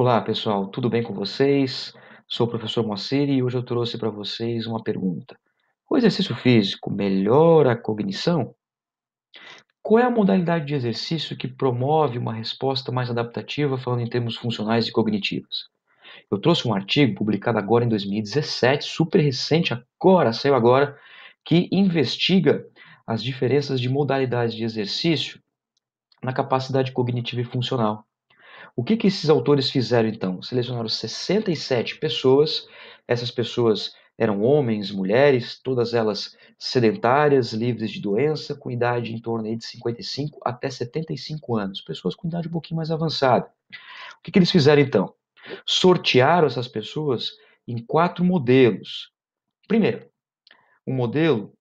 Olá pessoal, tudo bem com vocês? Sou o professor Moacir e hoje eu trouxe para vocês uma pergunta. O exercício físico melhora a cognição? Qual é a modalidade de exercício que promove uma resposta mais adaptativa, falando em termos funcionais e cognitivos? Eu trouxe um artigo publicado agora em 2017, super recente, agora, saiu agora, que investiga as diferenças de modalidades de exercício na capacidade cognitiva e funcional. O que, que esses autores fizeram então? Selecionaram 67 pessoas, essas pessoas eram homens, mulheres, todas elas sedentárias, livres de doença, com idade em torno de 55 até 75 anos, pessoas com idade um pouquinho mais avançada. O que, que eles fizeram então? Sortearam essas pessoas em quatro modelos. Primeiro, um modelo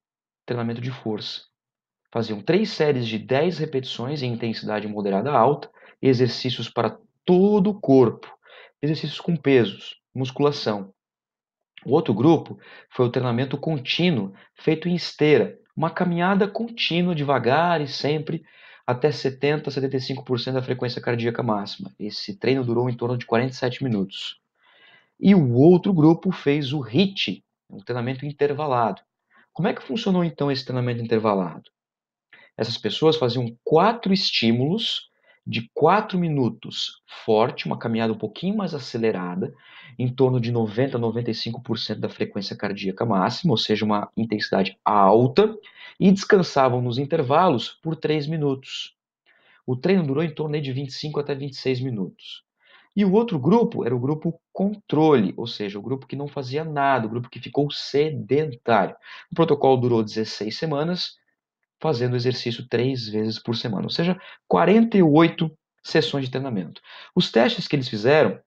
treinamento de força. Faziam três séries de 10 repetições em intensidade moderada alta, exercícios para todo o corpo, exercícios com pesos, musculação. O outro grupo foi o treinamento contínuo, feito em esteira, uma caminhada contínua, devagar e sempre, até 70 a 75% da frequência cardíaca máxima. Esse treino durou em torno de 47 minutos. E o outro grupo fez o hit, um treinamento intervalado. Como é que funcionou então esse treinamento intervalado? Essas pessoas faziam quatro estímulos de 4 minutos forte, uma caminhada um pouquinho mais acelerada, em torno de 90 a 95% da frequência cardíaca máxima, ou seja, uma intensidade alta, e descansavam nos intervalos por 3 minutos. O treino durou em torno de 25 até 26 minutos. E o outro grupo era o grupo controle, ou seja, o grupo que não fazia nada, o grupo que ficou sedentário. O protocolo durou 16 semanas, fazendo exercício três vezes por semana, ou seja, 48 sessões de treinamento. Os testes que eles fizeram,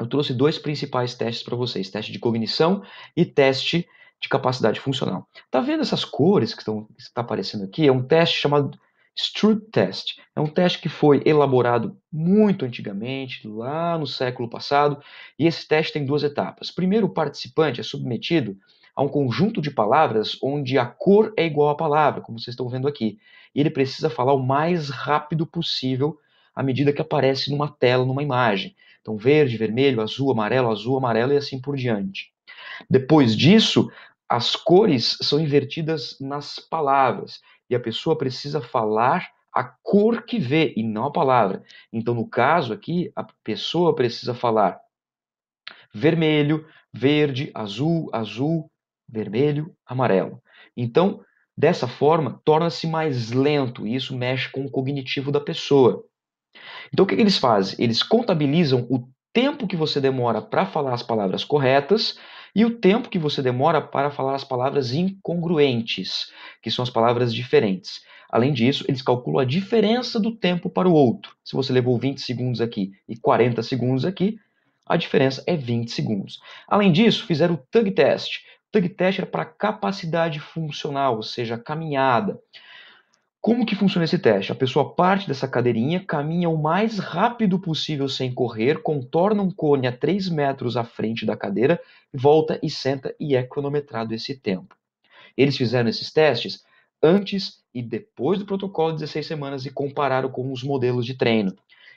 eu trouxe dois principais testes para vocês: teste de cognição e teste de capacidade funcional. Tá vendo essas cores que estão tá aparecendo aqui? É um teste chamado Stroud Test. É um teste que foi elaborado muito antigamente, lá no século passado, e esse teste tem duas etapas. Primeiro, o participante é submetido a um conjunto de palavras onde a cor é igual à palavra, como vocês estão vendo aqui. E ele precisa falar o mais rápido possível à medida que aparece numa tela, numa imagem. Então, verde, vermelho, azul, amarelo, azul, amarelo e assim por diante. Depois disso, as cores são invertidas nas palavras e a pessoa precisa falar a cor que vê e não a palavra. Então, no caso aqui, a pessoa precisa falar vermelho, verde, azul, azul, vermelho, amarelo. Então, dessa forma, torna-se mais lento e isso mexe com o cognitivo da pessoa. Então, o que, que eles fazem? Eles contabilizam o tempo que você demora para falar as palavras corretas e o tempo que você demora para falar as palavras incongruentes, que são as palavras diferentes. Além disso, eles calculam a diferença do tempo para o outro. Se você levou 20 segundos aqui e 40 segundos aqui, a diferença é 20 segundos. Além disso, fizeram o tug test, Tug test era para capacidade funcional, ou seja, caminhada. Como que funciona esse teste? A pessoa parte dessa cadeirinha, caminha o mais rápido possível sem correr, contorna um cone a 3 metros à frente da cadeira, volta e senta e é cronometrado esse tempo. Eles fizeram esses testes antes e depois do protocolo de 16 semanas e compararam com os modelos de treino.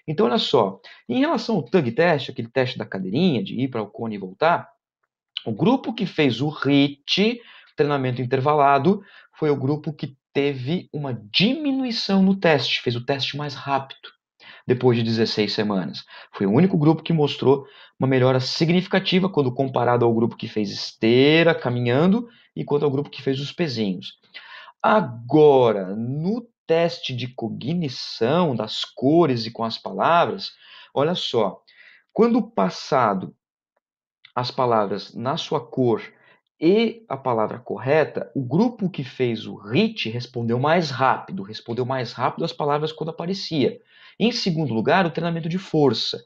Então, olha só, em relação ao tug test, aquele teste da cadeirinha, de ir para o cone e voltar, o grupo que fez o HIT, treinamento intervalado, foi o grupo que teve uma diminuição no teste, fez o teste mais rápido, depois de 16 semanas. Foi o único grupo que mostrou uma melhora significativa quando comparado ao grupo que fez esteira, caminhando, e quanto ao grupo que fez os pezinhos. Agora, no teste de cognição das cores e com as palavras, olha só. Quando passado as palavras na sua cor e a palavra correta, o grupo que fez o hit respondeu mais rápido, respondeu mais rápido as palavras quando aparecia. Em segundo lugar, o treinamento de força.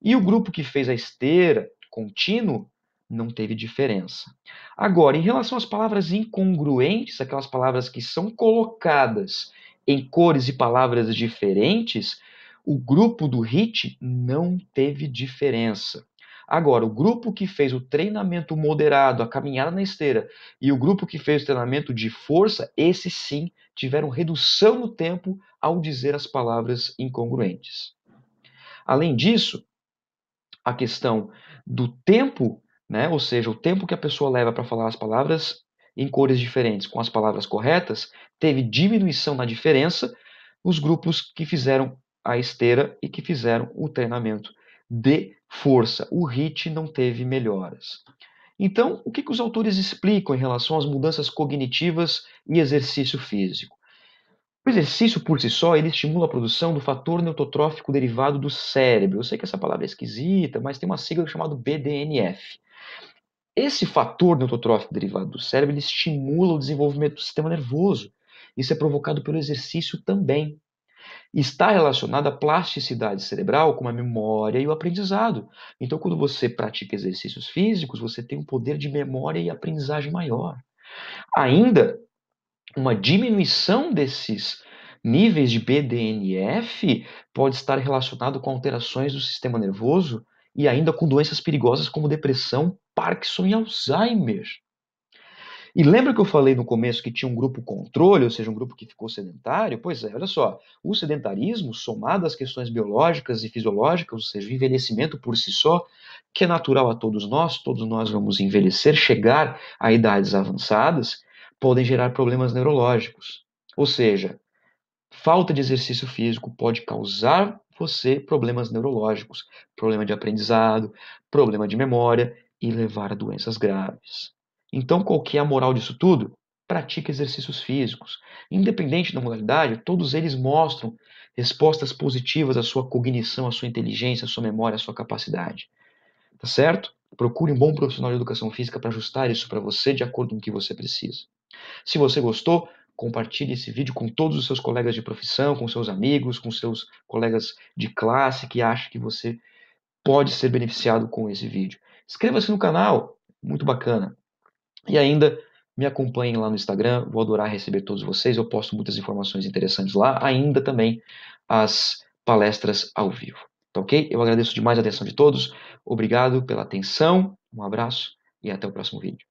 E o grupo que fez a esteira contínuo não teve diferença. Agora, em relação às palavras incongruentes, aquelas palavras que são colocadas em cores e palavras diferentes, o grupo do hit não teve diferença. Agora, o grupo que fez o treinamento moderado, a caminhada na esteira, e o grupo que fez o treinamento de força, esses sim tiveram redução no tempo ao dizer as palavras incongruentes. Além disso, a questão do tempo, né, ou seja, o tempo que a pessoa leva para falar as palavras em cores diferentes com as palavras corretas, teve diminuição na diferença os grupos que fizeram a esteira e que fizeram o treinamento de força. O HIT não teve melhoras. Então, o que, que os autores explicam em relação às mudanças cognitivas e exercício físico? O exercício por si só ele estimula a produção do fator neutrotrófico derivado do cérebro. Eu sei que essa palavra é esquisita, mas tem uma sigla chamada BDNF. Esse fator neutrotrófico derivado do cérebro ele estimula o desenvolvimento do sistema nervoso. Isso é provocado pelo exercício também está relacionada à plasticidade cerebral, como a memória e o aprendizado. Então, quando você pratica exercícios físicos, você tem um poder de memória e aprendizagem maior. Ainda, uma diminuição desses níveis de BDNF pode estar relacionado com alterações do sistema nervoso e ainda com doenças perigosas como depressão, Parkinson e Alzheimer. E lembra que eu falei no começo que tinha um grupo controle, ou seja, um grupo que ficou sedentário? Pois é, olha só, o sedentarismo, somado às questões biológicas e fisiológicas, ou seja, o envelhecimento por si só, que é natural a todos nós, todos nós vamos envelhecer, chegar a idades avançadas, podem gerar problemas neurológicos. Ou seja, falta de exercício físico pode causar você problemas neurológicos, problema de aprendizado, problema de memória e levar a doenças graves. Então, qual que é a moral disso tudo? Pratique exercícios físicos. Independente da modalidade, todos eles mostram respostas positivas à sua cognição, à sua inteligência, à sua memória, à sua capacidade. Tá certo? Procure um bom profissional de educação física para ajustar isso para você de acordo com o que você precisa. Se você gostou, compartilhe esse vídeo com todos os seus colegas de profissão, com seus amigos, com seus colegas de classe que acham que você pode ser beneficiado com esse vídeo. Inscreva-se no canal, muito bacana. E ainda me acompanhem lá no Instagram, vou adorar receber todos vocês. Eu posto muitas informações interessantes lá, ainda também as palestras ao vivo. Tá ok? Eu agradeço demais a atenção de todos. Obrigado pela atenção, um abraço e até o próximo vídeo.